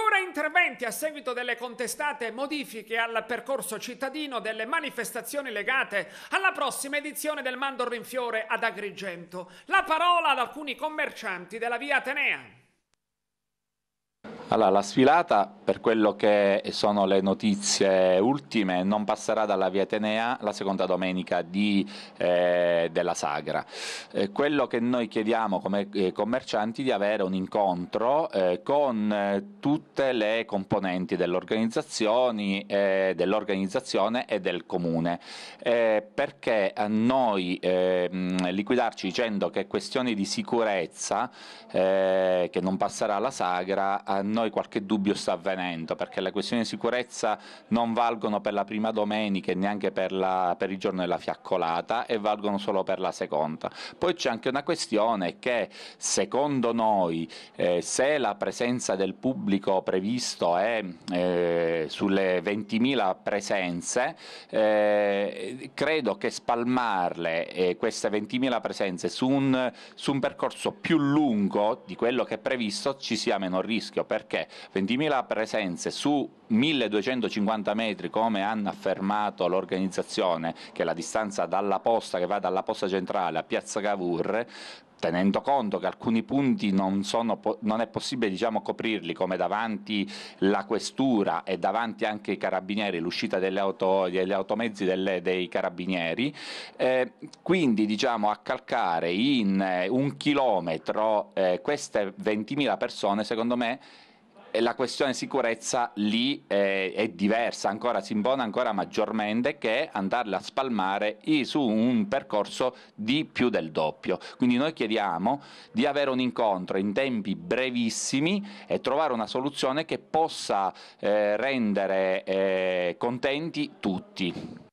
ancora interventi a seguito delle contestate modifiche al percorso cittadino delle manifestazioni legate alla prossima edizione del Mandor in Fiore ad Agrigento. La parola ad alcuni commercianti della via Atenea. Allora, la sfilata per quello che sono le notizie ultime, non passerà dalla Via Atenea la seconda domenica di, eh, della Sagra. Eh, quello che noi chiediamo come eh, commercianti è di avere un incontro eh, con eh, tutte le componenti eh, dell'organizzazione dell e del comune, perché a noi ehm, liquidarci dicendo che è questione di sicurezza, che non passerà la Sagra, a noi qualche dubbio sta avvenendo mantenendo perché le questioni di sicurezza non valgono per la prima domenica e neanche per, la, per il giorno della fiaccolata e valgono solo per la seconda. Poi c'è anche una questione che secondo noi eh, se la presenza del pubblico previsto è eh, sulle 20.000 presenze, eh, credo che spalmarle eh, queste 20.000 presenze su un, su un percorso più lungo di quello che è previsto ci sia meno rischio perché 20.000 presenze presenze su 1250 metri come hanno affermato l'organizzazione che è la distanza dalla posta che va dalla posta centrale a Piazza Cavour tenendo conto che alcuni punti non, sono, non è possibile diciamo, coprirli come davanti la questura e davanti anche i carabinieri, l'uscita degli, auto, degli automezzi delle, dei carabinieri, eh, quindi diciamo, a calcare in eh, un chilometro eh, queste 20.000 persone secondo me la questione sicurezza lì è, è diversa, ancora si impone ancora maggiormente che andarla a spalmare su un percorso di più del doppio. Quindi noi chiediamo di avere un incontro in tempi brevissimi e trovare una soluzione che possa eh, rendere eh, contenti tutti.